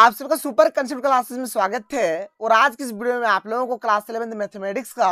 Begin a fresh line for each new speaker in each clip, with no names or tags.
आप सबका super concept classes में स्वागत है और आज की इस वीडियो में आप लोगों को क्लास इलेवेंथ मैथमेटिक्स का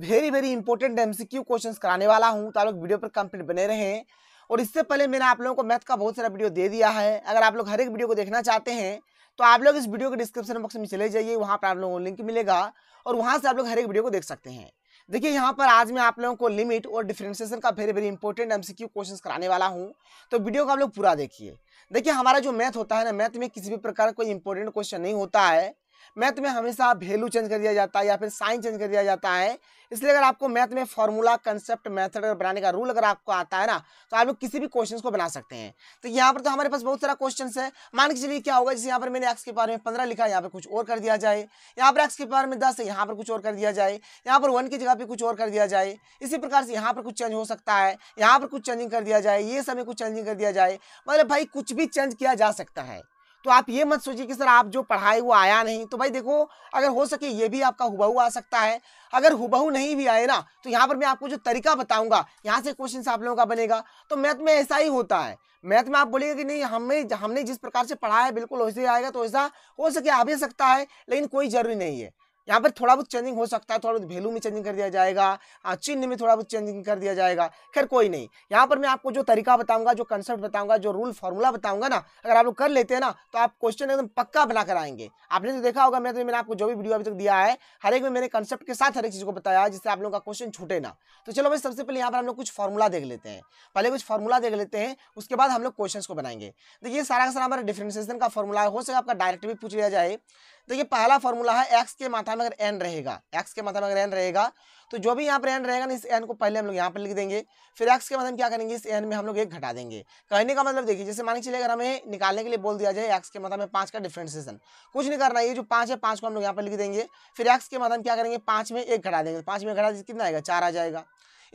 very very important MCQ questions कराने वाला हूं तो आप लोग वीडियो पर कंप्लीट बने रहें और इससे पहले मैंने आप लोगों को मैथ का बहुत सारा वीडियो दे दिया है अगर आप लोग हर एक वीडियो को देखना चाहते हैं तो आप लोग इस वीडियो के डिस्क्रिप्शन बॉक्स में चले जाइए वहाँ पर आप लोगों को लिंक मिलेगा और वहाँ से आप लोग हर एक वीडियो को देख सकते हैं देखिए यहाँ पर आज मैं आप लोगों को लिमिट और डिफ्रेंसिएशन का very very important MCQ questions कराने वाला हूँ तो वीडियो को आप लोग पूरा देखिए देखिए हमारा जो मैथ होता है ना मैथ में किसी भी प्रकार का कोई इंपॉर्टेंट क्वेश्चन नहीं होता है मैथ में हमेशा वैल्यू चेंज कर दिया जाता है या फिर साइन चेंज कर दिया जाता है इसलिए अगर आपको मैथ में फॉर्मूला कंसेप्ट मेथड अगर बनाने का रूल अगर आपको आता है ना तो आप लोग किसी भी क्वेश्चन को बना सकते हैं तो यहाँ पर तो हमारे पास बहुत सारा क्वेश्चन है मान के चलिए क्या होगा जैसे यहाँ पर मैंने एक्स के पावर में पंद्रह लिखा यहाँ पर कुछ और कर दिया जाए यहाँ पर एक्स के पावर में दस है यहाँ पर कुछ और कर दिया जाए यहाँ पर वन की जगह पर कुछ और कर दिया जाए इसी प्रकार से यहाँ पर कुछ चेंज हो सकता है यहाँ पर कुछ चेंजिंग कर दिया जाए ये समय कुछ चेंजिंग कर दिया जाए मतलब भाई कुछ भी चेंज किया जा सकता है तो आप ये मत सोचिए कि सर आप जो पढ़ाए वो आया नहीं तो भाई देखो अगर हो सके ये भी आपका हुबहू आ सकता है अगर हुबहू नहीं भी आए ना तो यहाँ पर मैं आपको जो तरीका बताऊंगा यहाँ से क्वेश्चन आप लोगों का बनेगा तो मैथ में ऐसा ही होता है मैथ में आप बोलेगा कि नहीं हमें हमने जिस प्रकार से पढ़ा है बिल्कुल वैसे आएगा तो ऐसा हो सके आ भी सकता है लेकिन कोई जरूरी नहीं है यहाँ पर थोड़ा बहुत चेंजिंग हो सकता है थोड़ा बहुत वैल्यू में चेंजिंग कर दिया जाएगा चिन्ह में थोड़ा बहुत चेंजिंग कर दिया जाएगा खैर कोई नहीं यहाँ पर मैं आपको जो तरीका बताऊंगा जो कंसेप्ट बताऊंगा जो रूल फॉर्मूला बताऊंगा ना अगर आप लोग कर लेते हैं ना तो आप क्वेश्चन एकदम पक्का बना कर आएंगे आपने तो देखा होगा मैं तो मैंने आपको जो भी वीडियो अभी तक दिया है हर एक में मैंने कंसेप्ट के साथ हर एक चीज़ को बताया जिससे आप लोगों का क्वेश्चन छूटे ना तो चलो भाई सबसे पहले यहाँ पर हम लोग कुछ फॉर्मूला देख लेते हैं पहले कुछ फॉर्मूला देख लेते हैं उसके बाद हम लोग क्वेश्चन को बनाएंगे तो ये सारा का सारा हमारा डिफ्रेंसिएशन का फॉर्मूला है हो सके आपका डायरेक्ट भी पूछ लिया जाए देखिए पहला फॉर्मूला है एक्स के माथा में अगर एन रहेगा एक्स के माथा में अगर एन रहेगा तो जो भी यहाँ पर एन रहेगा ना इस एन को पहले हम लोग यहाँ पर लिख देंगे फिर एक्स के माध्यम क्या करेंगे इस एन में हम लोग एक घटा देंगे कहने का मतलब देखिए जैसे मान के अगर हमें निकालने के लिए बोल दिया जाए एक्स के माध्यम में पाँच का डिफ्रेंसिएशन कुछ नहीं करना ये जो पाँच है पाँच को हम लोग यहाँ पर लिख देंगे फिर एक्स के माध्यम क्या करेंगे पाँच में एक घटा देंगे पाँच में घटा कितना आएगा चार आ जाएगा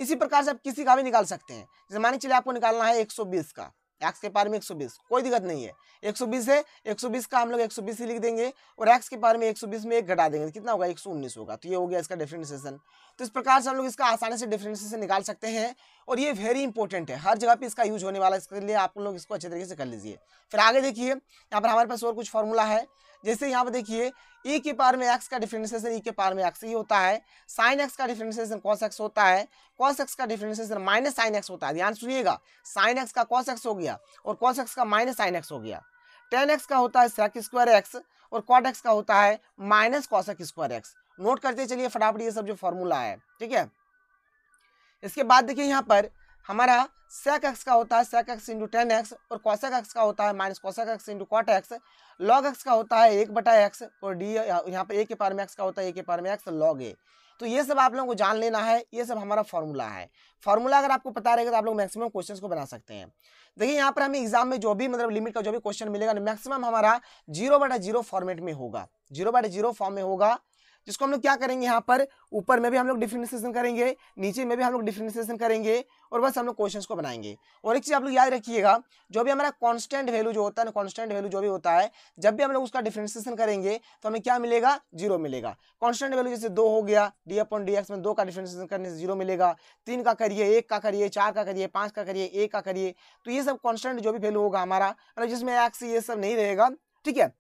इसी प्रकार से आप किसी का भी निकाल सकते हैं जैसे मान के आपको निकालना है एक का x के पार में 120 कोई दिक्कत नहीं है 120 है 120 का हम लोग 120 ही लिख देंगे और एक्स के पार में 120 में एक घटा देंगे तो कितना होगा 119 होगा तो ये हो गया इसका डिफ्रेंसिएशन तो इस प्रकार से हम लोग इसका आसानी से डिफ्रेंसिएशन निकाल सकते हैं और ये वेरी इंपॉर्टेंट है हर जगह पे इसका यूज होने वाला है इसके लिए आप लोग इसको अच्छे तरीके से कर लीजिए फिर आगे देखिए यहाँ पर हमारे पास और कुछ फॉर्मूला है जैसे यहाँ पे देखिए ई e के पार में एक्स का डिफ्रेंसिएशन ई e के पार में एक्स ही होता है साइन एक्स का डिफ्रेंसिएशन कॉस एक्स होता है कॉस एक्स का डिफ्रेंसिएशन माइनस साइन एक्स होता है ध्यान सुनिएगा साइन एक्स का कॉस एक्स हो गया और कॉस एक्स का माइनस साइन एक्स हो गया टेन एक्स का होता है सेक स्क्वायर एक्स और कॉट एक्स का होता है minus cosec square X note करते चलिए फटाफट ये सब जो फॉर्मूला है ठीक है इसके बाद देखिए यहाँ पर हमारा सेक एक्स का होता है sec X into tan X और कौशक एक्स का होता है minus cosec X into cot X log X का होता है एक बटा एक्स और डी यहाँ पर ए के पार में एक्स का होता है ए के पार में एक्स लॉग ए तो ये सब आप लोगों को जान लेना है ये सब हमारा फॉर्मूला है फॉर्मूला अगर आपको पता रहेगा तो आप लोग मैक्सिमम क्वेश्चन को बना सकते हैं देखिए यहाँ पर हमें एग्जाम में जो भी मतलब लिमिट का जो भी क्वेश्चन मिलेगा मैक्सिमम हमारा जीरो बटा जीरो फॉर्मेट में होगा जीरो बटा जीरो फॉर्म में होगा जिसको हम लोग क्या करेंगे यहाँ पर ऊपर में भी हम लोग डिफ्रेंसिएशन करेंगे नीचे में भी हम लोग डिफ्रेंसिएशन करेंगे और बस हम लोग क्वेश्चन को बनाएंगे और एक चीज़ आप लोग याद रखिएगा जो भी हमारा कॉन्स्टेंट वैल्यू जो होता है ना कॉन्स्टेंट वैल्यू जो भी होता है जब भी हम लोग उसका डिफ्रेंसिएशन करेंगे तो हमें क्या मिलेगा जीरो मिलेगा कॉन्स्टेंट वैल्यू जैसे दो हो गया डी अपॉन डी एक्स में दो का डिफ्रेंसिएशन करने से जीरो मिलेगा तीन का करिए एक का करिए चार का करिए पाँच का करिए एक का करिए तो ये सब कॉन्स्टेंट जो भी वैल्यू होगा हमारा मतलब जिसमें एक्स ये सब नहीं रहेगा ठीक है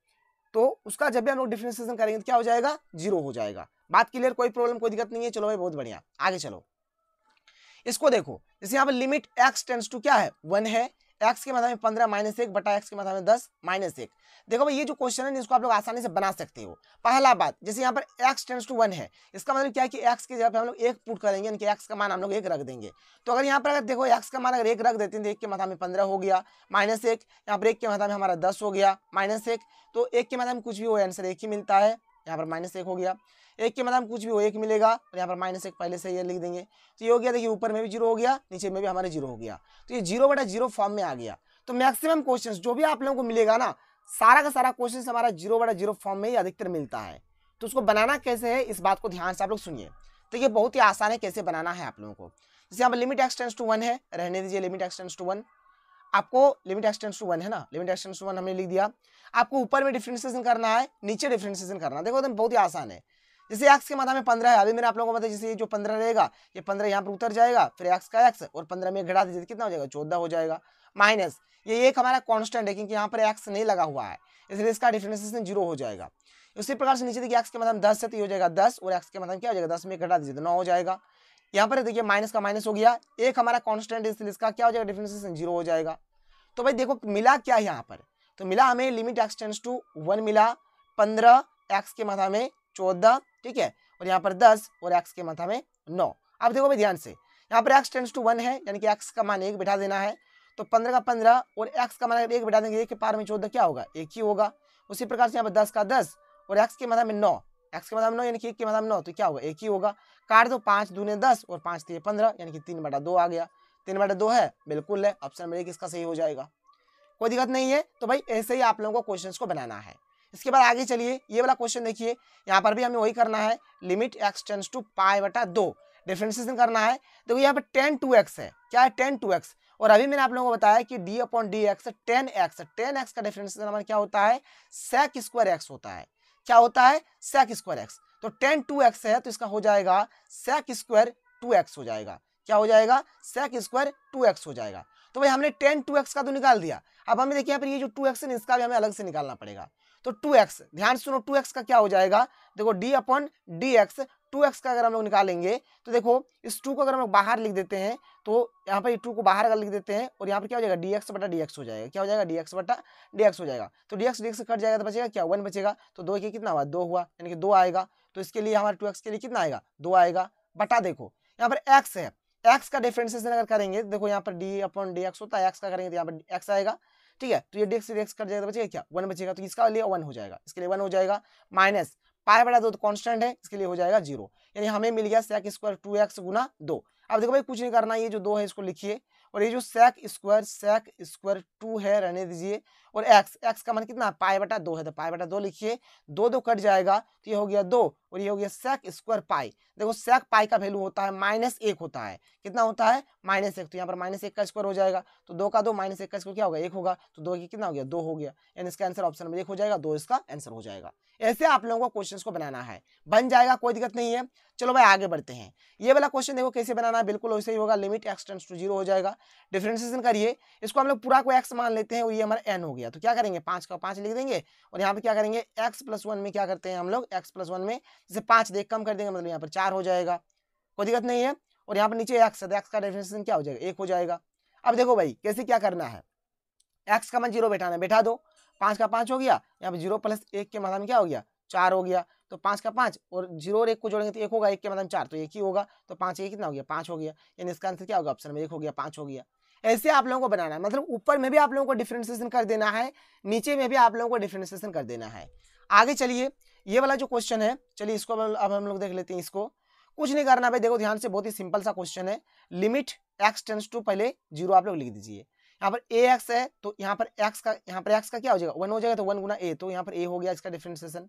तो उसका जब भी हम लोग डिफ्रेंसिएशन करेंगे तो क्या हो जाएगा जीरो हो जाएगा बात क्लियर कोई प्रॉब्लम कोई दिक्कत नहीं है चलो भाई बहुत बढ़िया आगे चलो इसको देखो जैसे यहाँ पर लिमिट एक्स टेंस टू क्या है वन है एक्स के माथा में पंद्रह माइनस एक बटा एक्स के माथा में दस माइनस एक देखो भाई ये जो क्वेश्चन है इसको आप लोग आसानी से बना सकते हो पहला बात जैसे यहाँ पर एक्स टेंस टू वन है इसका मतलब क्या है कि एक्स की जगह पे हम लोग एक पुट करेंगे यानी कि एक्स का मान हम लोग एक रख देंगे तो अगर यहाँ पर अगर देखो एक्स का मान अगर एक रख देते हैं तो एक के माथा में पंद्रह हो गया माइनस एक यहाँ पर एक के माथा में हमारा दस हो गया माइनस एक तो एक के माथा में कुछ भी हो आंसर एक ही मिलता है यहाँ पर माइनस एक हो गया एक के मतलब कुछ भी हो एक मिलेगा और यहाँ पर माइनस एक पहले से ये लिख देंगे तो ये हो गया देखिए ऊपर में भी जीरो हो गया नीचे में भी हमारे जीरो हो गया तो ये जीरो बटा जीरो फॉर्म में आ गया तो मैक्सिमम क्वेश्चन जो भी आप लोगों को मिलेगा ना सारा का सारा क्वेश्चन हमारा जीरो बटा जीरो फॉर्म में ही अधिकतर मिलता है तो उसको बनाना कैसे है इस बात को ध्यान से आप लोग सुनिए तो ये बहुत ही आसान है कैसे बनाना है आप लोगों को जैसे यहाँ पर लिमिट एक्सटेंस टू वन है रहने दीजिए लिमिट एक्सटेंस टू वन आपको लिमिट एक्सटेंस टू वन है ना लिमिट एक्सटेंस टू वन हमने लिख दिया आपको ऊपर में डिफ्रेंसिएशन करना है नीचे डिफ्रेंसिएशन करना देखो एकदम बहुत ही आसान है जैसे एक्स के माध्यम में पंद्रह है अभी मैंने आप लोगों को बताया जैसे ये जो पंद्रह रहेगा ये पंद्रह यहाँ पर उतर जाएगा फिर एक्स का एक्स और पंद्रह में घटा दीजिए कितना हो जाएगा चौदह हो जाएगा माइनस ये एक हमारा कॉन्स्टेंट है क्योंकि यहाँ पर एक्स नहीं लगा हुआ है इसलिए इसका डिफ्रेंसिएशन जीरो हो जाएगा उसी प्रकार से नीचे देखिए एक्स के माध्यम दस से तो ये हो जाएगा दस और एक्स के माध्यम क्या हो जाएगा दस में घटा दीजिए तो नौ हो जाएगा यहाँ पर देखिए माइनस का माइनस हो गया एक हमारा कॉन्स्टेंट इसलिए इसका क्या हो जाएगा डिफ्रेंसिएशन जीरो हो जाएगा तो भाई देखो मिला क्या यहाँ पर तो मिला हमें limit x tends to one मिला पंद्रह एक्स के माथा में चौदह ठीक है और यहाँ पर दस और एक्स के माथा में नौ अब देखो भाई ध्यान से यहाँ पर एक्स टेंस टू वन है यानी कि एक्स का मान एक बैठा देना है तो पंद्रह का पंद्रह और एक्स का मान एक बैठा देंगे एक के पार में चौदह क्या होगा एक ही होगा उसी प्रकार से यहाँ पर दस का दस और एक्स के माथा में नौ एक्स के मतलब नौ यानी कि एक के मतलब नौ तो क्या होगा एक ही होगा काट दो पाँच दूने दस और पाँच तीन पंद्रह यानी कि तीन बटा दो आ गया तीन बटा दो है बिल्कुल है ऑप्शन नंबर एक इसका सही हो जाएगा कोई दिक्कत नहीं है तो भाई ऐसे ही आप लोगों को क्वेश्चन को बनाना है इसके बाद आगे चलिए ये वाला क्वेश्चन देखिए यहाँ पर भी हमें वही करना है limit x tends to pi बटा दो डिफ्रेंसिएशन करना है देखो यहाँ पर टेन टू एक्स है क्या है टेन टू एक्स और अभी मैंने आप लोगों को बताया कि D upon D x tan X tan X का डिफ्रेंसिएशन हमारा क्या होता है सेक स्क्वायर एक्स होता है क्या होता है सेक स्क्वायर एक्स तो टेन टू एक्स है तो इसका हो जाएगा सेक स्क्वायर टू एक्स हो जाएगा क्या हो जाएगा सेक स्क्वायर टू एक्स हो जाएगा तो भाई हमने टेन टू एक्स का तो निकाल दिया अब हमें देखिए यहाँ पर ये जो टू एक्स है इसका भी हमें अलग से निकालना पड़ेगा तो टू एक्स ध्यान सुनो टू एक्स का क्या हो जाएगा देखो D upon D X two X का अगर हम लोग निकालेंगे तो देखो इस टू को अगर हम लोग बाहर लिख देते हैं तो यहाँ पर टू को बाहर अगर लिख देते हैं और यहाँ पर क्या हो जाएगा डी एक्स बटा डी एक्स हो जाएगा क्या हो जाएगा डी एक्स बटा डी एक्स हो जाएगा तो D X D X cut जाएगा तो बचेगा क्या वन बचेगा तो दो के कितना हुआ दो हुआ यानी कि दो आएगा तो इसके लिए हमारे टू एक्स के लिए कितना आएगा दो आएगा बटा देखो यहाँ पर एक्स है एक्स का डिफ्रेंसिएशन अगर करेंगे देखो यहाँ पर डी अपन डी एक्स होता है एक्स का करेंगे तो यहाँ पर एक्स आएगा ठीक है तो ये डेक्स डेक्स कट जाएगा तो बचेगा क्या वन बचेगा तो इसका लिए वन हो जाएगा इसके लिए वन हो जाएगा माइनस पाए बड़ा दो तो कॉन्स्टेंट है इसके लिए हो जाएगा जीरो यानी हमें मिल गया सेक स्क्वायर टू एक्स गुना दो अब देखो भाई कुछ नहीं करना ये जो दो है इसको लिखिए और ये जो sec square sec square two है रहने दीजिए और एक्स एक्स का मान कितना पाए बटा दो है तो पाए बटा दो लिखिए दो दो कट जाएगा तो ये हो गया दो और ये हो गया सेक स्क्वायर पाई देखो सेक पाई का वैल्यू होता है माइनस एक होता है कितना होता है माइनस एक तो यहाँ पर माइनस एक का स्क्वायर हो जाएगा तो दो का दो माइनस एक का स्क्वायर क्या होगा एक होगा तो दो की कितना हो गया दो हो गया यानी इसका आंसर ऑप्शन नंबर एक हो जाएगा दो इसका आंसर हो जाएगा ऐसे आप लोगों को क्वेश्चन को बनाना है बन जाएगा कोई दिक्कत नहीं है चलो भाई आगे बढ़ते हैं ये वाला क्वेश्चन देखो कैसे बनाना है बिल्कुल वैसे ही होगा limit x tends to zero हो जाएगा डिफ्रेंसिएशन करिए इसको हम लोग पूरा को एक्स मान लेते हैं और ये हमारा एन हो गया तो क्या करेंगे पाँच का पाँच लिख देंगे और यहाँ पे क्या करेंगे एक्स प्लस वन में क्या करते हैं हम लोग एक्स प्लस वन में जैसे पाँच देख कम कर देंगे मतलब यहाँ पर चार हो जाएगा कोई दिक्कत नहीं है और यहाँ पर नीचे एक्स है एक्स तो का डिफ्रेंसिएशन क्या हो जाएगा एक हो जाएगा अब देखो भाई कैसे क्या करना है एक्स का मन जीरो बैठाना है बैठा दो पाँच का पाँच हो गया यहाँ पर जीरो प्लस एक के माथा क्या हो गया चार हो गया तो पाँच का पाँच और जीरो और एक को जोड़ेंगे तो एक होगा एक के मतलब चार तो एक ही होगा तो पाँच एक कितना हो गया पाँच हो गया यानी इसका आंसर क्या होगा ऑप्शन में एक हो गया पाँच हो गया ऐसे आप लोगों को बनाना है मतलब ऊपर में भी आप लोगों को डिफ्रेंसिएशन कर देना है नीचे में भी आप लोगों को डिफ्रेंसिएशन कर देना है आगे चलिए ये वाला जो क्वेश्चन है चलिए इसको अब हम लोग देख लेते हैं इसको कुछ नहीं करना भाई देखो ध्यान से बहुत ही सिंपल सा क्वेश्चन है लिमिट एक्स टेंस टू पहले जीरो आप लोग लिख दीजिए यहाँ पर ए एक्स है तो यहाँ पर एक्स का यहाँ पर एक्स का क्या हो जाएगा वन हो जाएगा तो वन गुना ए तो यहाँ पर ए हो गया इसका डिफ्रेंसिएशन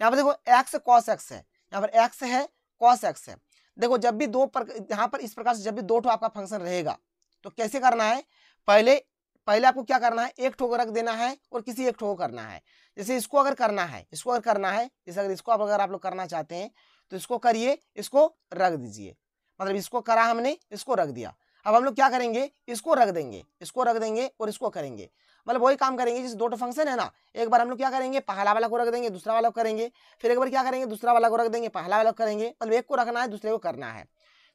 यहाँ पर देखो एक्स कॉस एक्स है यहाँ पर एक्स है कॉस एक्स है देखो जब भी दो पर यहाँ पर इस प्रकार से जब भी दो ठो आपका फंक्शन रहेगा तो कैसे करना है पहले पहले आपको क्या करना है एक ठो को रख देना है और किसी एक ठो को करना है जैसे इसको अगर करना है इसको अगर करना है जैसे अगर इसको आप अगर आप लोग करना चाहते हैं तो इसको करिए इसको रख दीजिए मतलब इसको करा हमने इसको रख दिया अब हम लोग क्या करेंगे इसको रख देंगे इसको रख देंगे और इसको करेंगे मतलब वही काम करेंगे जिस दो टो फंक्शन है ना एक बार हम लोग क्या करेंगे पहला वाला को रख देंगे दूसरा वाला को करेंगे फिर एक बार क्या करेंगे दूसरा वाला को रख देंगे पहला वाला करेंगे मतलब एक को रखना है दूसरे को करना है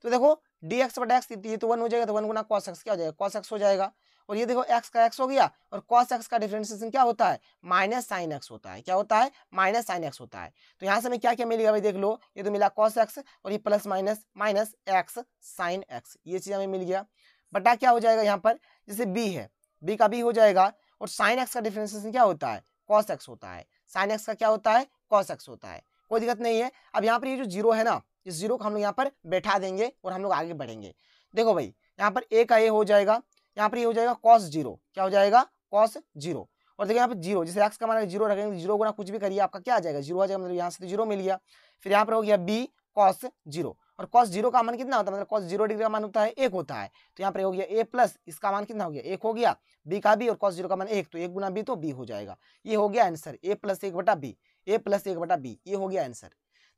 तो देखो डी एक्स बट एक्स ये तो वन हो जाएगा तो वन गुना कॉस एक्स क्या हो जाएगा कॉस एक्स हो जाएगा और ये देखो एक्स का एक्स हो गया और कॉस एक्स का डिफ्रेंसिएशन क्या होता है माइनस साइन एक्स होता है क्या होता है माइनस साइन एक्स होता है तो यहाँ से हमें क्या क्या मिलेगा भाई देख लो ये तो मिला कॉस एक्स और ये plus minus minus x sine x ये चीज़ हमें मिल गया बटा क्या हो जाएगा यहाँ पर जैसे बी है बी का बी हो जाएगा और साइन एक्स का डिफ्रेंसिएशन क्या होता है कॉस एक्स होता है साइन एक्स का क्या होता है कॉस एक्स होता है कोई दिक्कत नहीं है अब यहाँ पर ये जो जीरो है ना इस जीरो को हम लोग यहाँ पर बैठा देंगे और हम लोग आगे बढ़ेंगे देखो भाई यहाँ पर ए का ए हो जाएगा यहाँ पर ये हो जाएगा कॉस जीरो क्या हो जाएगा कॉस जीरो और देखिए यहाँ पर जीरो जैसे एक्स का मान जीरो रखेंगे जीरो तो गुना कुछ भी करिए आपका क्या आ जाएगा जीरो आ जाएगा मतलब यहाँ से तो जीरो मिल गया फिर यहाँ पर हो गया बी कॉस जीरो और कॉस जीरो का मान कितना होता है मतलब कॉस जीरो डिग्री का मान होता है एक होता है तो यहाँ पर हो गया ए प्लस इसका मान कितना हो गया एक हो गया बी का बी और कॉस जीरो का मान एक तो एक गुना बी तो बी हो जाएगा ये हो गया आंसर ए प्लस एक बटा बी ए प्लस एक बटा बी ये हो गया आंसर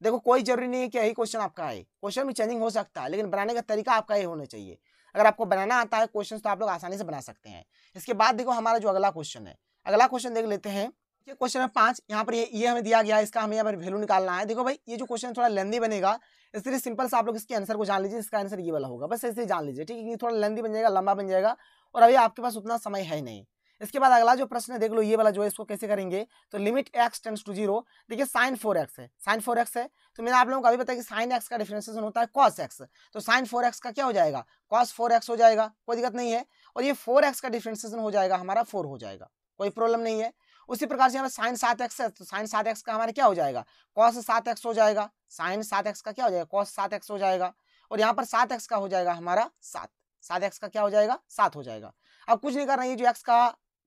देखो कोई जरूरी नहीं है कि यही क्वेश्चन आपका है क्वेश्चन में चेंजिंग हो सकता है लेकिन बनाने का तरीका आपका ये होना चाहिए अगर आपको बनाना आता है क्वेश्चन तो आप लोग आसानी से बना सकते हैं इसके बाद देखो हमारा जो अगला क्वेश्चन है अगला क्वेश्चन देख लेते हैं क्वेश्चन है पांच यहाँ पर ये ये हमें दिया गया इसका हमें यहाँ पर वैल्यू निकालना है देखो भाई ये जो क्वेश्चन थोड़ा लेंदी बनेगा इसलिए सिंपल से आप लोग इसके आंसर को जान लीजिए इसका आंसर ये वाला होगा बस ऐसे जान लीजिए ठीक है ये थोड़ा लेंदी बन जाएगा लंबा बन जाएगा और अभी आपके पास उतना समय है नहीं इसके बाद अगला जो प्रश्न है देख लो ये वाला जो है इसको कैसे करेंगे तो limit x tends to zero देखिए साइन फोर एक्स है साइन फोर एक्स है तो मैंने आप लोगों को अभी बताया कि साइन एक्स का डिफ्रेंसिएशन होता है कॉस एक्स तो साइन फोर एक्स का क्या हो जाएगा कॉस फोर एक्स हो जाएगा कोई दिक्कत नहीं है और ये फोर एक्स का डिफ्रेंसिएशन हो जाएगा हमारा फोर हो जाएगा कोई प्रॉब्लम नहीं है उसी प्रकार से हमारा साइन सात एक्स है तो साइन सात एक्स का हमारा क्या हो जाएगा कॉस सात एक्स हो जाएगा साइन सात एक्स का क्या हो जाएगा कॉस सात एक्स हो जाएगा और यहाँ पर सात एक्स का हो जाएगा हमारा सात सात एक्स का क्या हो जाएगा सात हो जाएगा अब कुछ नहीं करना ये जो एक्स का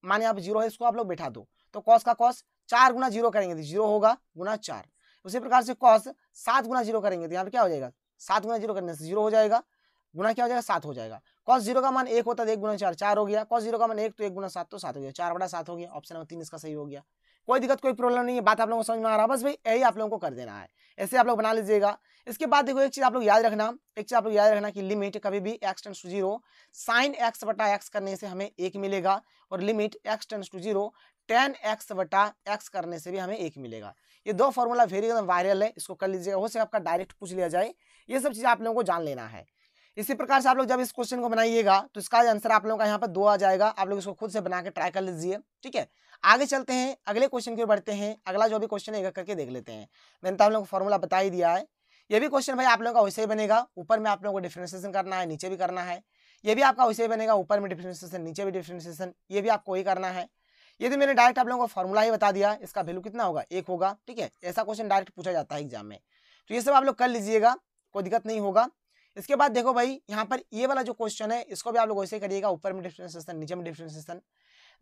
मान आप जीरो है इसको आप लोग बैठा दो तो कॉस का कॉस चार गुना जीरो करेंगे तो जीरो होगा गुना चार उसी प्रकार से कॉस सात गुना जीरो करेंगे तो यहाँ पे क्या हो जाएगा सात गुना जीरो करने से जीरो हो जाएगा गुना क्या हो जाएगा सात हो जाएगा कॉस जीरो का मान एक होता है तो एक गुना चार चार हो गया कॉस जीरो का मान एक तो एक गुना सात तो सात हो गया चार बड़ा सात हो गया ऑप्शन नंबर तीन इसका सही हो गया कोई दिक्कत कोई प्रॉब्लम नहीं है बात आप लोगों को समझ में आ रहा है बस भाई यही आप लोगों को कर देना है ऐसे आप लोग बना लीजिएगा इसके बाद देखो एक चीज़ आप लोग याद रखना एक चीज़ आप लोग याद रखना कि लिमिट कभी भी x tends to zero sine x बटा एक्स करने से हमें एक मिलेगा और limit x tends to zero tan x बटा एक्स करने से भी हमें एक मिलेगा ये दो फॉर्मूला वेरी एकदम वायरल है इसको कर लीजिएगा हो सके आपका डायरेक्ट पूछ लिया जाए ये सब चीज़ आप लोगों को जान लेना है इसी प्रकार से आप लोग जब इस क्वेश्चन को बनाइएगा तो इसका आंसर आप लोगों का यहाँ पर दो आ जाएगा आप लोग इसको खुद से बना के ट्राई कर लीजिए ठीक है आगे चलते हैं अगले क्वेश्चन की ओर बढ़ते हैं अगला जो भी क्वेश्चन है करके देख लेते हैं मैंने तो आप लोगों को फॉर्मूला बता ही दिया है ये भी क्वेश्चन भाई आप लोगों का वैसे ही बनेगा ऊपर में आप लोगों को डिफ्रेंसिएशन करना है नीचे भी करना है ये भी आपका वैसे ही बनेगा ऊपर में डिफ्रेंसिएशन नीचे भी डिफ्रेंसिएशन ये भी आपको ही करना है ये तो मैंने डायरेक्ट आप लोगों को फॉर्मूला ही बता दिया इसका वैल्यू कितना होगा एक होगा ठीक है ऐसा क्वेश्चन डायरेक्ट पूछा जाता है एग्जाम में तो ये सब आप लोग कर लीजिएगा कोई दिक्कत नहीं होगा इसके बाद देखो भाई यहाँ पर ये वाला जो क्वेश्चन है इसको भी आप लोग वैसे करिएगा ऊपर में डिफ्रेंसिएशन नीचे में डिफ्रेंसिएशन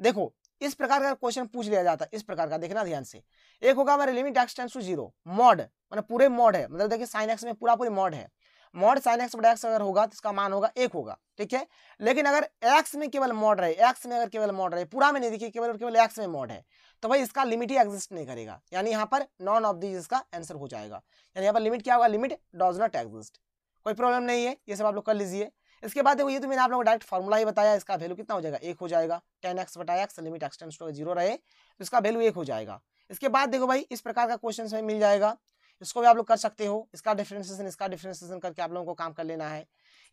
देखो इस प्रकार का क्वेश्चन पूछ लिया जाता है इस प्रकार का देखना ध्यान से एक होगा हमारे limit x tends to zero mod मतलब पूरे मॉड है मतलब देखिए साइन एक्स में पूरा पूरी मॉड है मॉड साइन एक्स बटा एक्स अगर होगा तो इसका मान होगा एक होगा ठीक है लेकिन अगर एक्स में केवल मॉड रहे एक्स में अगर केवल मॉड रहे पूरा में नहीं देखिए केवल और केवल एक्स में मॉड है तो भाई इसका लिमिट ही एग्जिस्ट नहीं करेगा यानी यहाँ पर नॉन ऑफ दिस इसका आंसर हो जाएगा यानी यहाँ पर लिमिट क्या होगा लिमिट डॉज नॉट एग्जिस्ट कोई प्रॉब्लम नहीं है ये सब आप लोग कर लीजिए इसके बाद देखो ये तो मैंने आप लोगों को डायरेक्ट फॉर्मूला ही बताया इसका वैल्यू कितना हो जाएगा एक हो जाएगा टेन एक्स बटा x limit x to zero रहे तो इसका वैल्यू एक हो जाएगा इसके बाद देखो भाई इस प्रकार का क्वेश्चन हमें मिल जाएगा इसको भी आप लोग कर सकते हो इसका डिफ्रेंसिएशन इसका डिफ्रेंसिएशन करके आप लोगों को काम कर लेना है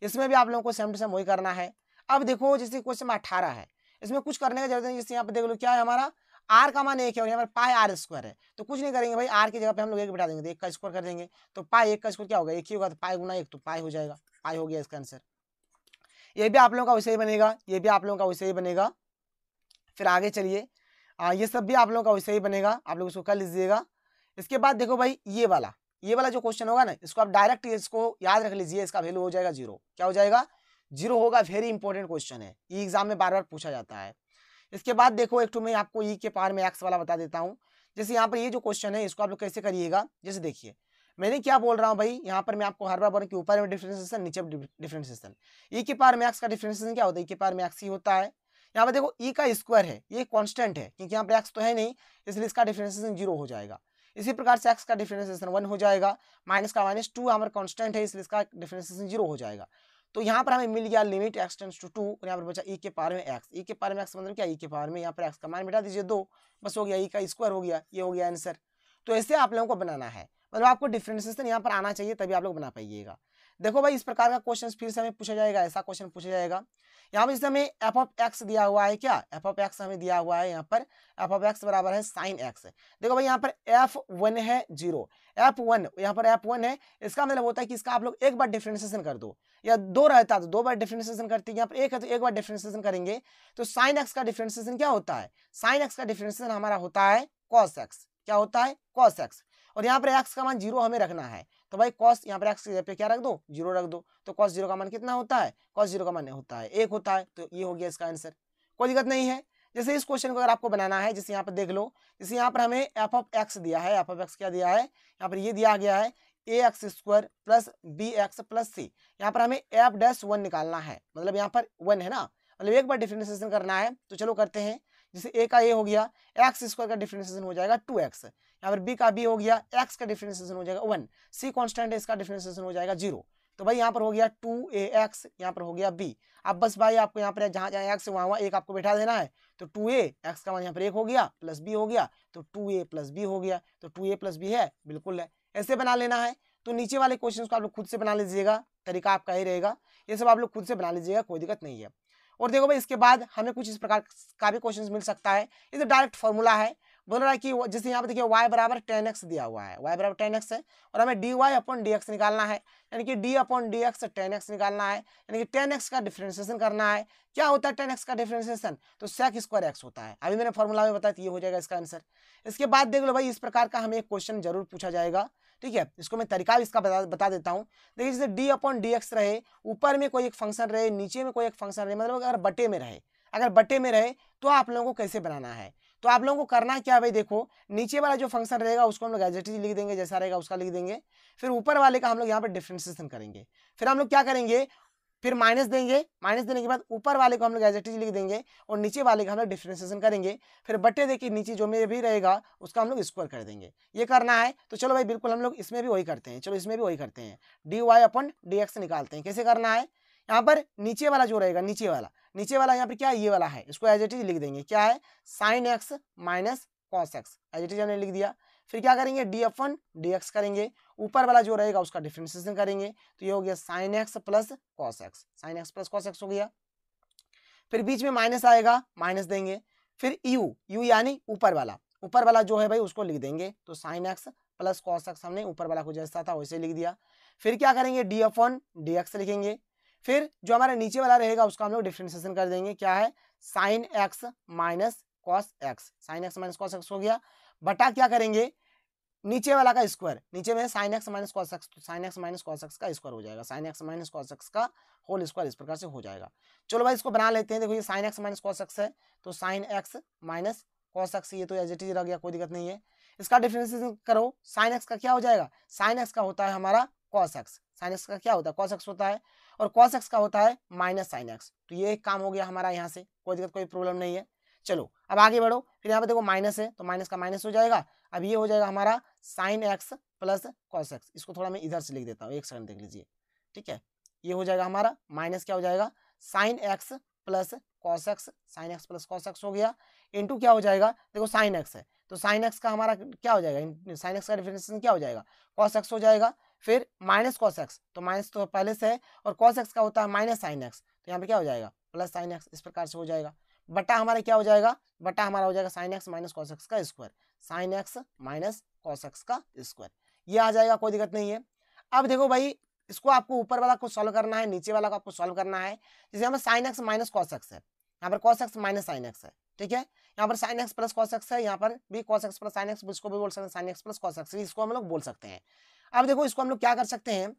इसमें भी आप लोगों को सेम टू सेम वही करना है अब देखो जैसे क्वेश्चन अठारह है इसमें कुछ करने का जरूरत नहीं जैसे यहाँ पर देख लो क्या है हमारा आर का मान एक है और यहाँ पर पाए आर स्क्वायर है तो कुछ नहीं करेंगे भाई आर की जगह पे हम लोग एक बिठा देंगे तो एक का स्क्वायर कर देंगे तो पाए एक का स्क्वायर क्या होगा एक ही होगा तो पाए गुना एक तो पाए हो जाएगा पाए हो गया इसका आंसर ये भी आप लोगों का वैसे ही बनेगा ये भी आप लोगों का वैसे ही बनेगा फिर आगे चलिए ये सब भी आप लोगों का वैसे ही बनेगा आप लोग इसको कर लीजिएगा इसके बाद देखो भाई ये वाला ये वाला जो क्वेश्चन होगा ना इसको आप डायरेक्ट इसको याद रख लीजिए इसका वैल्यू हो जाएगा जीरो क्या हो जाएगा जीरो होगा वेरी इंपॉर्टेंट क्वेश्चन है ये e एग्जाम में बार बार पूछा जाता है इसके बाद देखो एक तो मैं आपको ई e के पार में एक्स वाला बता देता हूँ जैसे यहाँ पर ये जो क्वेश्चन है इसको आप लोग कैसे करिएगा जैसे देखिए मैंने क्या बोल रहा हूँ भाई यहाँ पर मैं आपको हर बार बोल रहा हूँ ऊपर में डिफ्रेंसिएशन नीचे डिफ्रेंसिएशन ई e के पार मैक्स का डिफ्रेंसिएशन क्या होता है ई e के पार मैक्स ही होता है यहाँ पर देखो ई का स्क्वायर है ये कॉन्स्टेंट है क्योंकि यहाँ पर एक्स तो है नहीं इसलिए इसका डिफ्रेंसिएशन जीरो हो जाएगा इसी प्रकार से एक्स का डिफ्रेंसिएशन वन हो जाएगा माइनस का माइनस टू हमारा कॉन्स्टेंट है इसलिए इसका डिफ्रेंसिएशन जीरो हो जाएगा तो यहाँ पर हमें मिल गया limit x tends to two और यहाँ पर बचा ई e के पार में एक्स ई e के पार में एक्स मतलब क्या ई e के पार में यहाँ पर एक्स का मान बिठा दीजिए दो बस हो गया ई का स्क्वायर हो गया ये हो गया आंसर तो ऐसे आप लोगों को बनाना है मतलब आपको डिफ्रेंसेशन तो यहाँ पर आना चाहिए तभी आप लोग बना पाइएगा देखो भाई इस प्रकार का क्वेश्चन फिर से हमें पूछा जाएगा ऐसा क्वेश्चन पूछा जाएगा यहाँ पर जैसे हमें एफ ऑफ एक्स दिया हुआ है क्या एफ ऑफ एक्स हमें दिया हुआ है यहाँ पर एफ ऑफ एक्स बराबर है साइन एक्स देखो भाई यहाँ पर एफ वन है जीरो एफ वन यहाँ पर एफ वन है इसका मतलब होता है कि इसका आप लोग एक बार डिफ्रेंसिएशन कर दो या दो रहता तो दो बार डिफ्रेंसिएशन करते हैं यहाँ पर एक है तो एक बार डिफ्रेंसिएशन करेंगे तो साइन एक्स का डिफ्रेंसिएशन क्या होता है साइन एक्स का डिफ्रेंसिएशन हमारा होता है कॉस एक्स क्या होता है कॉस एक्स और यहाँ पर एक्स का मान जीरो हमें रखना है तो भाई कॉस यहाँ पर एक्स पे क्या रख दो जीरो रख दो तो कॉस जीरो का मान कितना होता है कॉस जीरो का मान होता है एक होता है तो ये हो गया इसका आंसर कोई दिक्कत नहीं है जैसे इस क्वेश्चन को अगर आपको बनाना है जैसे यहाँ पर देख लो जैसे यहाँ पर हमें एफ ऑफ एक्स दिया है एफ ऑफ एक्स क्या दिया है यहाँ पर ये दिया गया है a x square plus b x plus c यहाँ पर हमें एफ डैश वन निकालना है मतलब यहाँ पर वन है ना मतलब एक बार डिफ्रेंसिएशन करना है तो चलो करते हैं जैसे ए का ए हो गया एक्स स्क्वायर का डिफ्रेंसिएशन हो जाएगा टू एक्स यहाँ पर बी का बी हो गया एक्स का डिफ्रेंसिएशन हो जाएगा वन सी कॉन्स्टेंट है इसका डिफ्रेंसिएशन हो जाएगा जीरो तो भाई यहाँ पर हो गया टू ए एक्स यहाँ पर हो गया बी अब बस भाई आपको यहाँ पर जहाँ जहाँ एक्स वहाँ वहाँ एक आपको बैठा देना है तो टू ए एक्स का मान यहाँ पर एक हो गया प्लस बी हो गया तो टू ए प्लस बी हो गया तो टू ए प्लस बी है बिल्कुल है ऐसे बना लेना है तो नीचे वाले क्वेश्चन को आप लोग खुद से बना लीजिएगा तरीका आपका ही रहेगा ये सब आप लोग खुद से बना लीजिएगा कोई दिक्कत नहीं है और देखो भाई इसके बाद हमें कुछ इस प्रकार का भी क्वेश्चन मिल सकता है ये तो डायरेक्ट फॉर्मूला है बोल रहा है कि जैसे यहाँ पे देखिए y बराबर टेन एक्स दिया हुआ है y बराबर टेन एक्स है और हमें d y upon D x निकालना है यानी कि D upon D x tan x निकालना है यानी कि टेन एक्स का डिफ्रेंसिएशन करना है क्या होता है टेन एक्स का डिफ्रेंसिएशन तो सेक स्क्वायर एक्स होता है अभी मैंने फॉर्मूला में बताया ये हो जाएगा इसका आंसर इसके बाद देख लो भाई इस प्रकार का हमें एक क्वेश्चन जरूर पूछा जाएगा ठीक है इसको मैं तरीका भी इसका बता बता देता हूँ देखिए जैसे डी अपॉन डी एक्स रहे ऊपर में कोई एक फंक्शन रहे नीचे में कोई एक फंक्शन रहे मतलब अगर बटे में रहे अगर बटे में रहे तो आप लोगों को कैसे बनाना है तो आप लोगों को करना क्या भाई देखो नीचे वाला जो फंक्शन रहेगा उसको हम लोग एजेटिव लिख देंगे जैसा रहेगा उसका लिख देंगे फिर ऊपर वाले का हम लोग यहाँ पर डिफ्रेंसिएशन करेंगे फिर हम लोग क्या करेंगे फिर माइनस देंगे माइनस देने के बाद ऊपर वाले को हम लोग एजेटिव लिख देंगे और नीचे वाले का हम लोग डिफ्रेंसिएशन करेंगे फिर बटे देखिए नीचे जो में भी रहेगा उसका हम लोग स्क्वायर कर देंगे ये करना है तो चलो भाई बिल्कुल हम लोग इसमें भी वही करते हैं चलो इसमें भी वही करते हैं d y upon D x निकालते हैं कैसे करना है यहाँ पर नीचे वाला जो रहेगा नीचे वाला नीचे वाला यहाँ पर क्या ये वाला है इसको एज इट इज लिख देंगे क्या है sine x minus cos x as it is हमने लिख दिया फिर क्या करेंगे d f one d x करेंगे ऊपर वाला जो रहेगा उसका डिफ्रेंसिएशन करेंगे तो ये हो गया sine x plus cos x sine x plus cos x हो गया फिर बीच में माइनस आएगा माइनस देंगे फिर यू यू यानी ऊपर वाला ऊपर वाला जो है भाई उसको लिख देंगे तो sine x plus cos x हमने ऊपर वाला को जैसा था वैसे लिख दिया फिर क्या करेंगे d f one d x लिखेंगे फिर जो हमारा नीचे वाला रहेगा उसका हम लोग डिफ्रेंसिएशन कर देंगे क्या है sine x minus cos x sine x minus cos x हो गया बटा क्या करेंगे नीचे वाला का स्क्वायर नीचे में sine x minus cos x sine x minus cos x का स्क्वायर हो जाएगा sine x minus cos x का होल स्क्वायर इस प्रकार से हो जाएगा चलो भाई इसको बना लेते हैं देखो ये sine x minus cos x है तो sine x minus cos x ये तो एज इट इज रह गया कोई दिक्कत नहीं है इसका डिफ्रेंसिएशन करो साइन एक्स का क्या हो जाएगा साइन एक्स का होता है हमारा कॉस एक्स साइन एक्स का क्या होता है कॉस एक्स होता है और कॉस एक्स का होता है माइनस साइन एक्स तो ये एक काम हो गया हमारा यहाँ से कोई दिक्कत कोई प्रॉब्लम नहीं है चलो अब आगे बढ़ो फिर यहाँ पे देखो माइनस है तो माइनस का माइनस हो जाएगा अब ये हो जाएगा हमारा sine x plus cos x इसको थोड़ा मैं इधर से लिख देता हूँ एक सेकंड देख लीजिए ठीक है ये हो जाएगा हमारा माइनस क्या हो जाएगा sine x plus cos x sine x plus cos x हो गया इंटू क्या हो जाएगा देखो साइन एक्स है तो साइन एक्स का हमारा क्या हो जाएगा साइन एक्स का डिफरेंशिएशन क्या हो जाएगा कॉस एक्स हो जाएगा फिर माइनस कॉस एक्स तो माइनस तो पहले से है और कॉस एक्स का होता है माइनस साइन एक्स तो यहाँ पे क्या हो जाएगा प्लस साइन एक्स इस प्रकार से हो जाएगा बटा हमारा क्या हो जाएगा बटा हमारा हो जाएगा sine x minus cos x का square sine x minus cos x का स्क्वायर ये आ जाएगा कोई दिक्कत नहीं है अब देखो भाई इसको आपको ऊपर वाला को सॉल्व करना है नीचे वाला को आपको सॉल्व करना है जैसे यहाँ पर sine x minus cos x है यहाँ पर cos x minus sine x है ठीक है यहाँ पर sine x plus cos x है यहाँ पर भी cos x plus sine x इसको भी बोल सकते हैं sine x plus cos x इसको हम लोग बोल सकते हैं अब देखो इसको हम लोग क्या कर सकते हैं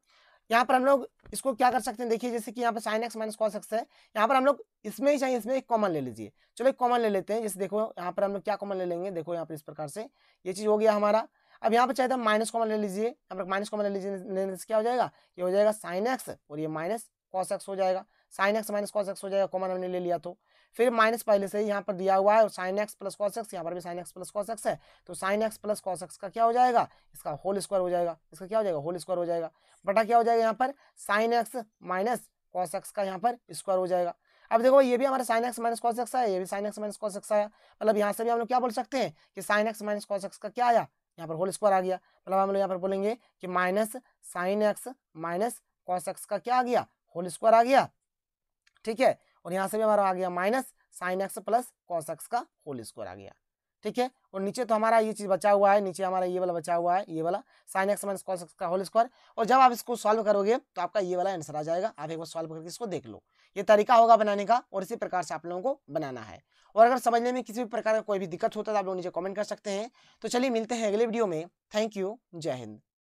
यहाँ पर हम लोग इसको क्या कर सकते हैं देखिए जैसे कि यहाँ पर sine x minus cos x है यहाँ पर हम लोग इसमें ही चाहिए इसमें एक कॉमन ले लीजिए चलो एक कॉमन ले लेते हैं जैसे देखो यहाँ पर हम लोग क्या कॉमन ले लेंगे देखो यहाँ पर इस प्रकार से ये चीज़ हो गया हमारा अब यहाँ पर चाहे तो माइनस कॉमन ले लीजिए यहाँ पर माइनस कॉमन ले लीजिए क्या हो जाएगा ये हो जाएगा साइन एक्स और ये माइनस कॉस एक्स हो जाएगा sine x minus cos x हो जाएगा कॉमन हमने ले लिया तो फिर माइनस पहले से यहाँ पर दिया हुआ है और sine x plus cos x यहाँ पर भी sine x plus cos x है तो sine x plus cos x का क्या हो जाएगा इसका होल स्क्वायर हो जाएगा इसका क्या हो जाएगा होल स्क्वायर हो जाएगा बटा क्या हो जाएगा यहाँ पर sine x minus cos x का यहाँ पर स्क्वायर हो जाएगा अब देखो ये भी हमारा sine x minus cos x आया ये भी sine x minus cos x आया मतलब यहाँ से भी हम लोग क्या बोल सकते हैं कि sine x minus cos x का क्या आया यहाँ पर होल स्क्वायर आ गया मतलब हम लोग यहाँ पर बोलेंगे कि minus sine x minus cos x का क्या आ गया होल स्क्वायर आ गया ठीक है और यहाँ से भी हमारा आ गया minus sine x plus cos x का होल स्क्वायर आ गया ठीक है और नीचे तो हमारा ये चीज़ बचा हुआ है नीचे हमारा ये वाला बचा हुआ है ये वाला sine x minus cos x का होल स्क्वायर और जब आप इसको सॉल्व करोगे तो आपका ये वाला आंसर आ जाएगा आप एक बार सॉल्व करके इसको देख लो ये तरीका होगा बनाने का और इसी प्रकार से आप लोगों को बनाना है और अगर समझने में किसी भी प्रकार का कोई भी दिक्कत होता है तो आप लोग नीचे कॉमेंट कर सकते हैं तो चलिए मिलते हैं अगले वीडियो में थैंक यू जय हिंद